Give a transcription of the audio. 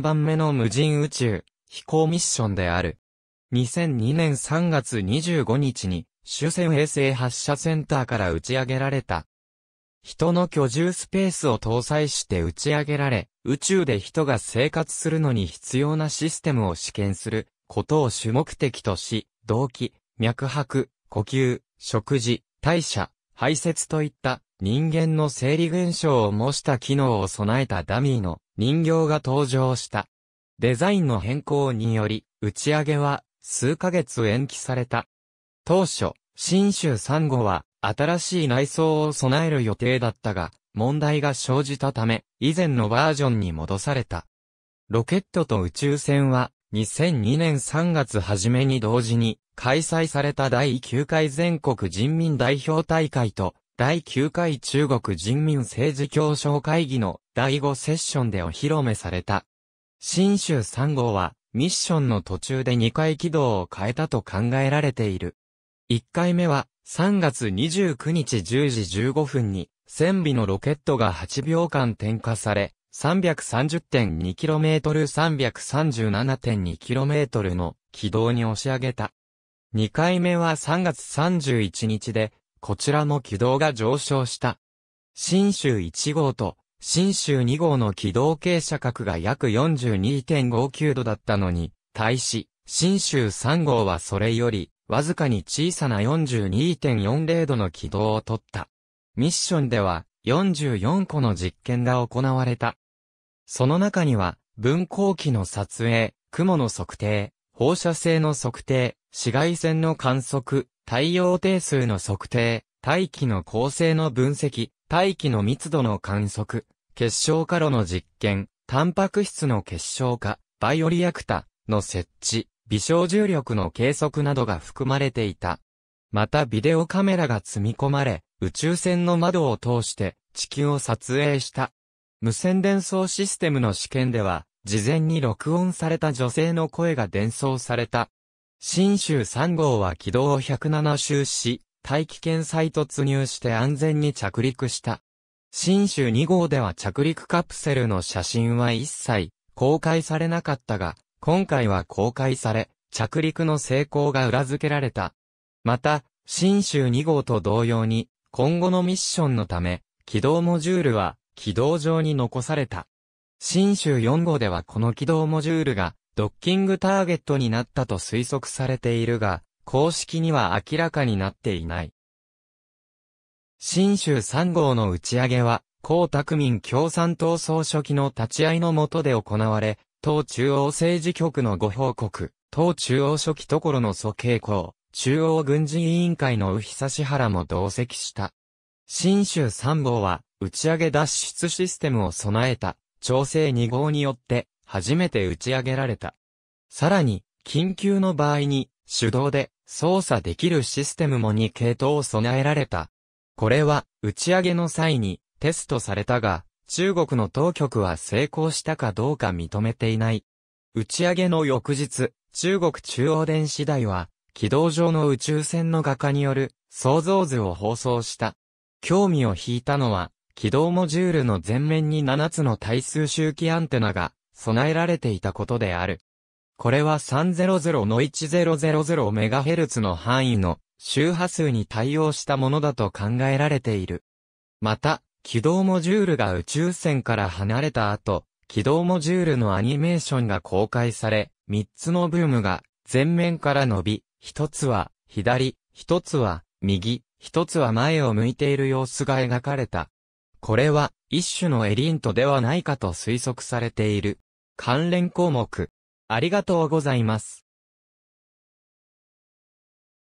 番目の無人宇宙飛行ミッションである。2002年3月25日に終戦衛星発射センターから打ち上げられた。人の居住スペースを搭載して打ち上げられ、宇宙で人が生活するのに必要なシステムを試験することを主目的とし、動機、脈拍、呼吸、食事、代謝、排泄といった人間の生理現象を模した機能を備えたダミーの人形が登場した。デザインの変更により、打ち上げは数ヶ月延期された。当初、新州3号は新しい内装を備える予定だったが、問題が生じたため、以前のバージョンに戻された。ロケットと宇宙船は、2002年3月初めに同時に開催された第9回全国人民代表大会と第9回中国人民政治協商会議の第5セッションでお披露目された。新州3号は、ミッションの途中で2回軌道を変えたと考えられている。1回目は、3月29日10時15分に、1000尾のロケットが8秒間点火され、330.2km337.2km の軌道に押し上げた。2回目は3月31日で、こちらも軌道が上昇した。新州1号と新州2号の軌道傾斜角が約42.59度だったのに、対し、新州3号はそれより、わずかに小さな42.40度の軌道を取った。ミッションでは、44個の実験が行われた。その中には、分光器の撮影、雲の測定、放射性の測定、紫外線の観測、太陽定数の測定、大気の構成の分析、大気の密度の観測、結晶化炉の実験、タンパク質の結晶化、バイオリアクタの設置、微小重力の計測などが含まれていた。またビデオカメラが積み込まれ、宇宙船の窓を通して地球を撮影した。無線伝送システムの試験では、事前に録音された女性の声が伝送された。新州3号は軌道を107周し、大気圏再突入して安全に着陸した。新州2号では着陸カプセルの写真は一切公開されなかったが、今回は公開され、着陸の成功が裏付けられた。また、新州2号と同様に、今後のミッションのため、軌道モジュールは軌道上に残された。新州4号ではこの軌道モジュールがドッキングターゲットになったと推測されているが、公式には明らかになっていない。新州3号の打ち上げは、江沢民共産党総書記の立ち会いのもとで行われ、党中央政治局のご報告、党中央書記所の蘇慶校、中央軍事委員会の宇久志原も同席した。新州3号は、打ち上げ脱出システムを備えた、調整2号によって、初めて打ち上げられた。さらに、緊急の場合に、手動で操作できるシステムも2系統を備えられた。これは、打ち上げの際にテストされたが、中国の当局は成功したかどうか認めていない。打ち上げの翌日、中国中央電子台は、軌道上の宇宙船の画家による想像図を放送した。興味を引いたのは、軌道モジュールの前面に7つの対数周期アンテナが備えられていたことである。これは300の 1000MHz の範囲の周波数に対応したものだと考えられている。また、軌道モジュールが宇宙船から離れた後、軌道モジュールのアニメーションが公開され、3つのブームが前面から伸び、1つは左、1つは右、1つは前を向いている様子が描かれた。これは一種のエリントではないかと推測されている。関連項目。ありがとうございます。